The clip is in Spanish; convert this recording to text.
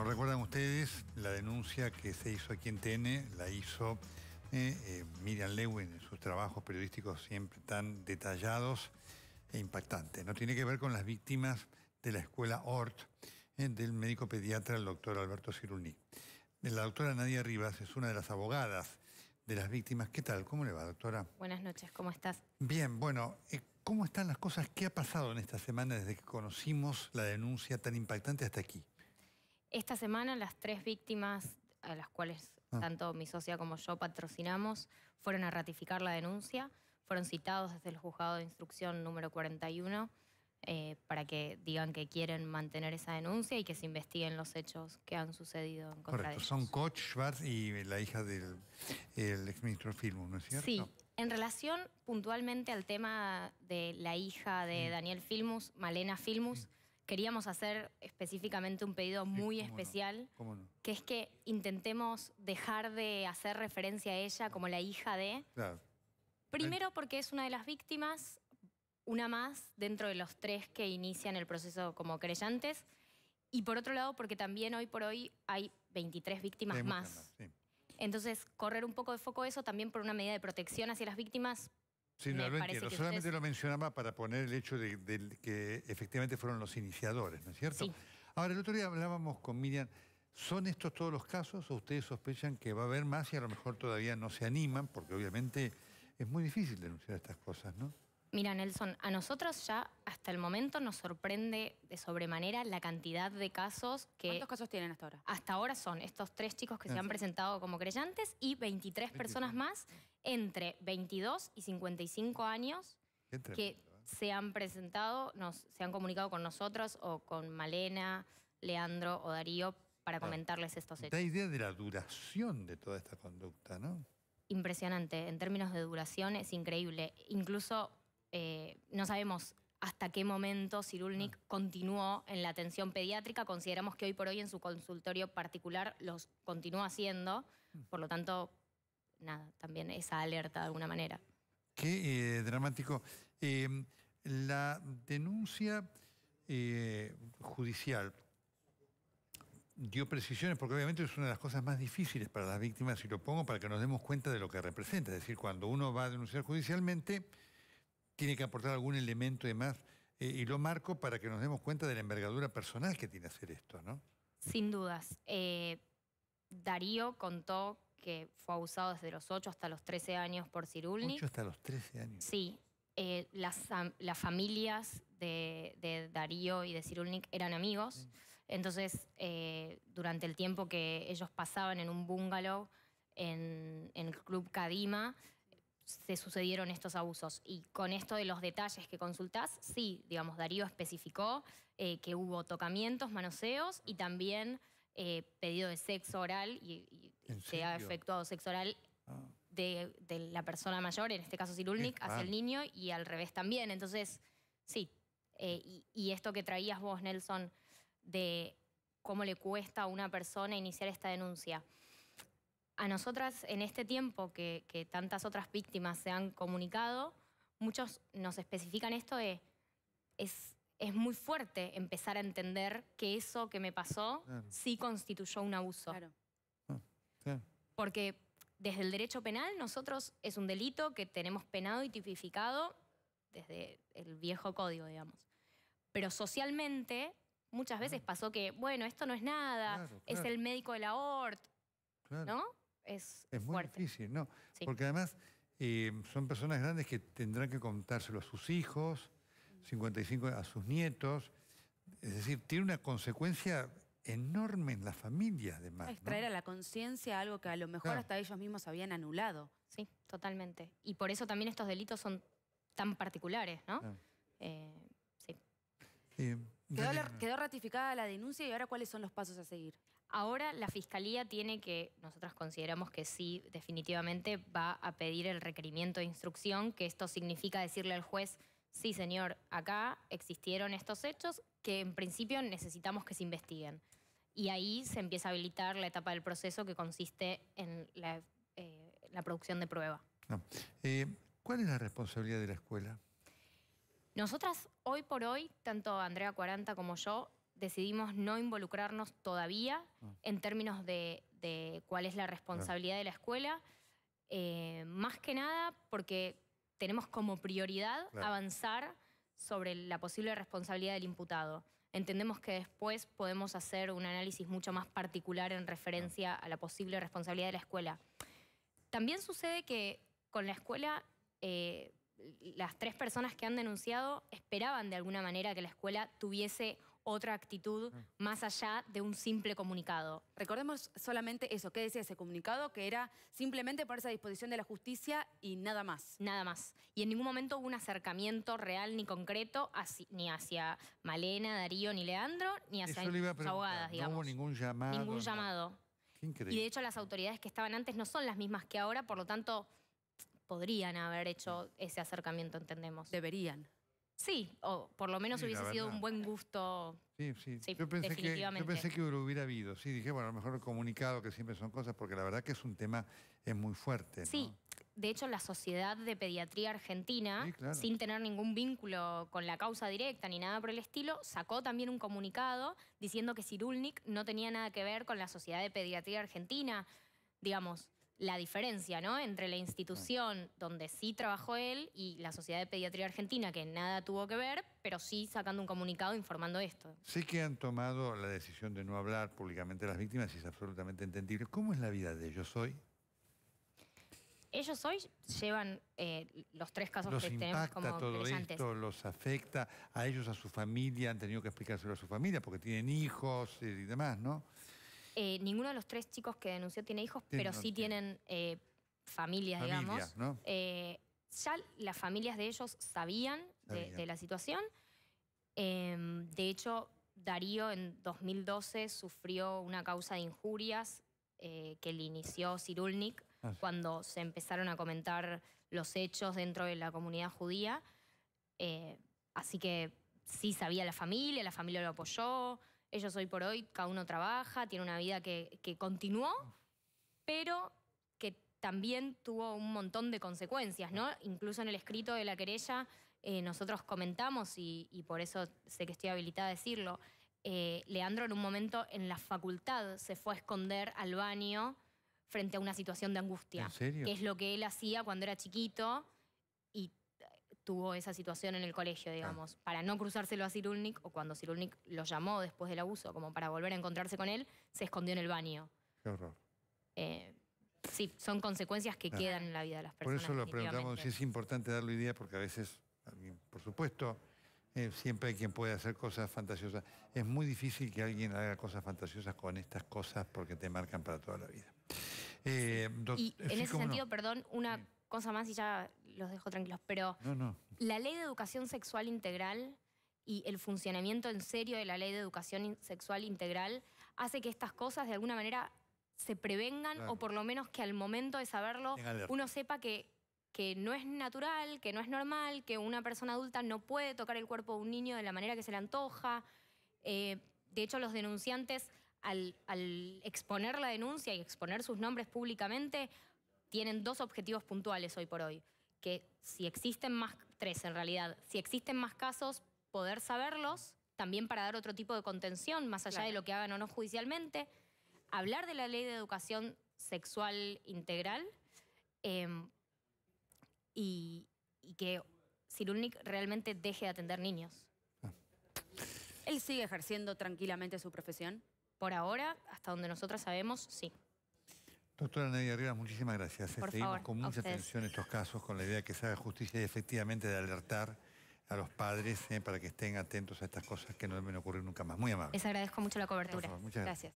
recuerdan ustedes la denuncia que se hizo aquí en TN, la hizo eh, eh, Miriam Lewin en sus trabajos periodísticos siempre tan detallados e impactantes. No tiene que ver con las víctimas de la escuela ORT eh, del médico pediatra el doctor Alberto de La doctora Nadia Rivas es una de las abogadas de las víctimas. ¿Qué tal? ¿Cómo le va, doctora? Buenas noches, ¿cómo estás? Bien, bueno, ¿cómo están las cosas? ¿Qué ha pasado en esta semana desde que conocimos la denuncia tan impactante hasta aquí? Esta semana las tres víctimas a las cuales ah. tanto mi socia como yo patrocinamos fueron a ratificar la denuncia, fueron citados desde el juzgado de instrucción número 41 eh, para que digan que quieren mantener esa denuncia y que se investiguen los hechos que han sucedido en contra de ellos. Son Koch, Schwarz y la hija del exministro Filmus, ¿no es cierto? Sí. En relación puntualmente al tema de la hija de Daniel Filmus, Malena Filmus, mm queríamos hacer específicamente un pedido muy especial, que es que intentemos dejar de hacer referencia a ella como la hija de... Primero porque es una de las víctimas, una más dentro de los tres que inician el proceso como creyentes, y por otro lado porque también hoy por hoy hay 23 víctimas más. Entonces, correr un poco de foco eso también por una medida de protección hacia las víctimas, Sí, no lo entiendo. Solamente lo mencionaba para poner el hecho de, que efectivamente fueron los iniciadores, ¿no es cierto? Ahora, el otro día hablábamos con Miriam, ¿son estos todos los casos o ustedes sospechan que va a haber más y a lo mejor todavía no se animan? Porque obviamente es muy difícil denunciar estas cosas, ¿no? Mira, Nelson, a nosotros ya hasta el momento nos sorprende de sobremanera la cantidad de casos que... ¿Cuántos casos tienen hasta ahora? Hasta ahora son estos tres chicos que se han presentado como creyentes y 23 personas más entre 22 y 55 años que ¿eh? se han presentado, nos, se han comunicado con nosotros o con Malena, Leandro o Darío para comentarles estos hechos. Da idea de la duración de toda esta conducta, ¿no? Impresionante. En términos de duración es increíble. Incluso eh, no sabemos hasta qué momento Cirulnik continuó en la atención pediátrica. Consideramos que hoy por hoy en su consultorio particular los continúa haciendo. Mm. Por lo tanto, nada, también esa alerta de alguna manera. Qué eh, dramático. Em, la denuncia eh, judicial dio precisiones, porque obviamente es una de las cosas más difíciles para las víctimas, si lo pongo para que nos demos cuenta de lo que representa. Es decir, cuando uno va a denunciar judicialmente, tiene que aportar algún elemento de más. Eh, y lo marco para que nos demos cuenta de la envergadura personal que tiene hacer esto, ¿no? Sin dudas. Eh, Darío contó que fue abusado desde los 8 hasta los 13 años por Cirulnik. 8 hasta los 13 años. Sí. Eh, las, las, familias de, Darío y de Cirulnik eran amigos. Entonces, durante el tiempo que ellos pasaban en un bungalow en, en el Club Cadima, se sucedieron estos abusos. Y con esto de los detalles que consultás, sí, digamos, Darío especificó eh, que hubo tocamientos, manoseos y también eh, pedido de sexo oral y, se ha efectuado sexo oral ah. de, la persona mayor, en este caso Cirulnik, hacia el niño y al revés también. Entonces, sí, eh, y, y esto que traías vos, Nelson, de cómo le cuesta a una persona iniciar esta denuncia a nosotras en este tiempo que, tantas otras víctimas se han comunicado, muchos nos especifican esto de, es, es muy fuerte empezar a entender que eso que me pasó sí constituyó un abuso. Claro. Ah, Porque desde el derecho penal nosotros es un delito que tenemos penado y tipificado desde el viejo código, digamos. Pero socialmente muchas veces ah. pasó que, bueno, esto no es nada, es el médico del la ¿no? es, muy difícil, ¿no? Porque además eh, son personas grandes que tendrán que contárselo a sus hijos, 55 a sus nietos. Es decir, tiene una consecuencia enorme en la familia, además. Es traer a la conciencia algo que a lo mejor hasta ellos mismos habían anulado. Sí, totalmente. Y por eso también estos delitos son tan particulares, ¿no? Eh, sí. Eh, quedó, ratificada la denuncia y ahora cuáles son los pasos a seguir. Ahora la Fiscalía tiene que, nosotras consideramos que sí, definitivamente va a pedir el requerimiento de instrucción, que esto significa decirle al juez, sí señor, acá existieron estos hechos que en principio necesitamos que se investiguen. Y ahí se empieza a habilitar la etapa del proceso que consiste en la, eh, producción de prueba. Eh, ¿Cuál es la responsabilidad de la escuela? Nosotras, hoy por hoy, tanto Andrea Cuaranta como yo, decidimos no involucrarnos todavía ah. en términos de, cuál es la responsabilidad de la escuela, eh, más que nada porque tenemos como prioridad avanzar sobre la posible responsabilidad del imputado. Entendemos que después podemos hacer un análisis mucho más particular en referencia a la posible responsabilidad de la escuela. También sucede que con la escuela, eh, las tres personas que han denunciado esperaban de alguna manera que la escuela tuviese otra actitud ah. más allá de un simple comunicado. Recordemos solamente eso, ¿qué decía ese comunicado? Que era simplemente por esa disposición de la justicia y nada más. Nada más. Y en ningún momento hubo un acercamiento real ni concreto ni hacia Malena, Darío, ni Leandro, ni hacia las abogadas, digamos. No hubo ningún llamado. Ningún llamado. Qué increíble. Y de hecho las autoridades que estaban antes no son las mismas que ahora, por lo tanto podrían haber hecho ese acercamiento, entendemos. Deberían. Sí, o por lo menos hubiese sido un buen gusto. Sí, sí. yo, pensé que, hubiera habido. Sí, dije, bueno, a lo mejor el comunicado, que siempre son cosas, porque la verdad que es un tema es muy fuerte. Sí, de hecho, la Sociedad de Pediatría Argentina, sin tener ningún vínculo con la causa directa ni nada por el estilo, sacó también un comunicado diciendo que Cirulnik no tenía nada que ver con la Sociedad de Pediatría Argentina. Digamos, la diferencia, ¿no? Entre la institución donde sí trabajó él y la Sociedad de Pediatría Argentina, que nada tuvo que ver, pero sí sacando un comunicado informando esto. Sí que han tomado la decisión de no hablar públicamente a las víctimas y es absolutamente entendible. ¿Cómo es la vida de ellos hoy? Ellos hoy llevan eh, los tres casos que tenemos como todo esto, los afecta a ellos, a su familia, han tenido que explicárselo a su familia porque tienen hijos y demás, ¿no? Eh, ninguno de los tres chicos que denunció tiene hijos, pero sí tienen eh, familias, digamos. Eh, ya las familias de ellos sabían, de- la situación. Em, de hecho, Darío en 2012 sufrió una causa de injurias que le inició Sirulnik ah. cuando se empezaron a comentar los hechos dentro de la comunidad judía. así que sí sabía la familia, la familia lo apoyó. Ellos hoy por hoy, cada uno trabaja, tiene una vida que, continuó, pero que también tuvo un montón de consecuencias, ¿no? Incluso en el escrito de la querella eh, nosotros comentamos, y, por eso sé que estoy habilitada a decirlo, eh, Leandro en un momento en la facultad se fue a esconder al baño frente a una situación de angustia. ¿En Que es lo que él hacía cuando era chiquito y tuvo esa situación en el colegio, digamos, para no cruzárselo a Sirulnik, o cuando Sirulnik lo llamó después del abuso, como para volver a encontrarse con él, se escondió en el baño. Qué horror. Eh, sí, son consecuencias que quedan en la vida de las personas. Por eso lo preguntamos si es importante darle idea, porque a veces, por supuesto, eh, siempre hay quien puede hacer cosas fantasiosas. Es muy difícil que alguien haga cosas fantasiosas con estas cosas porque te marcan para toda la vida. Eh, y en ese sentido, perdón, una cosa más y ya los dejo tranquilos, pero la ley de educación sexual integral y el funcionamiento en serio de la ley de educación sexual integral hace que estas cosas de alguna manera se prevengan o por lo menos que al momento de saberlo uno sepa que, que no es natural, que no es normal, que una persona adulta no puede tocar el cuerpo de un niño de la manera que se le antoja. Eh, de hecho, los denunciantes, al exponer la denuncia y exponer sus nombres públicamente, tienen dos objetivos puntuales hoy por hoy que si existen más, tres en realidad, si existen más casos, poder saberlos, también para dar otro tipo de contención, más allá de lo que hagan o no judicialmente, hablar de la ley de educación sexual integral em, y, que Cirulnik realmente deje de atender niños. ¿Él sigue ejerciendo tranquilamente su profesión? Por ahora, hasta donde nosotros sabemos, sí. Doctora Nadia Rivas, muchísimas gracias. Por Seguimos con mucha atención estos casos, con la idea de que se haga justicia y efectivamente de alertar a los padres eh, para que estén atentos a estas cosas que no deben ocurrir nunca más. Muy amable. Les agradezco mucho la cobertura. muchas gracias.